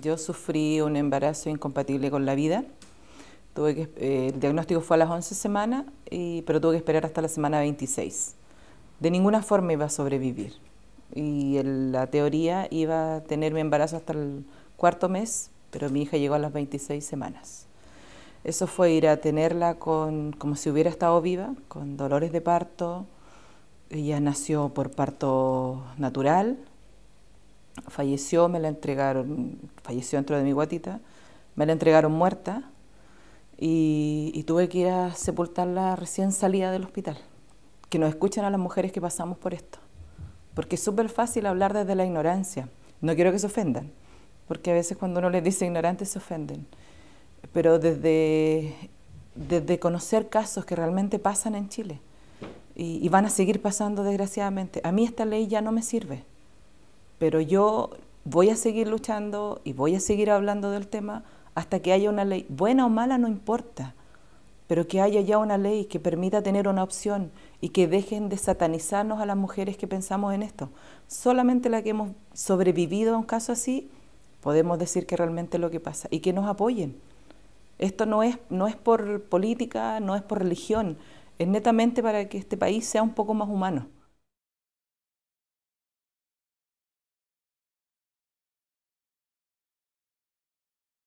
Yo sufrí un embarazo incompatible con la vida. Tuve que, eh, el diagnóstico fue a las 11 semanas, pero tuve que esperar hasta la semana 26. De ninguna forma iba a sobrevivir. Y la teoría iba a tener mi embarazo hasta el cuarto mes, pero mi hija llegó a las 26 semanas. Eso fue ir a tenerla con, como si hubiera estado viva, con dolores de parto. Ella nació por parto natural, falleció, me la entregaron, falleció dentro de mi guatita, me la entregaron muerta y, tuve que ir a sepultarla recién salida del hospital. Que nos escuchen a las mujeres que pasamos por esto, porque es súper fácil hablar desde la ignorancia. No quiero que se ofendan, porque a veces cuando uno les dice ignorante se ofenden, pero desde, desde conocer casos que realmente pasan en Chile y van a seguir pasando desgraciadamente, a mí esta ley ya no me sirve pero yo voy a seguir luchando y voy a seguir hablando del tema hasta que haya una ley, buena o mala no importa, pero que haya ya una ley que permita tener una opción y que dejen de satanizarnos a las mujeres que pensamos en esto. Solamente la que hemos sobrevivido a un caso así, podemos decir que realmente es lo que pasa y que nos apoyen. Esto no es, no es por política, no es por religión, es netamente para que este país sea un poco más humano.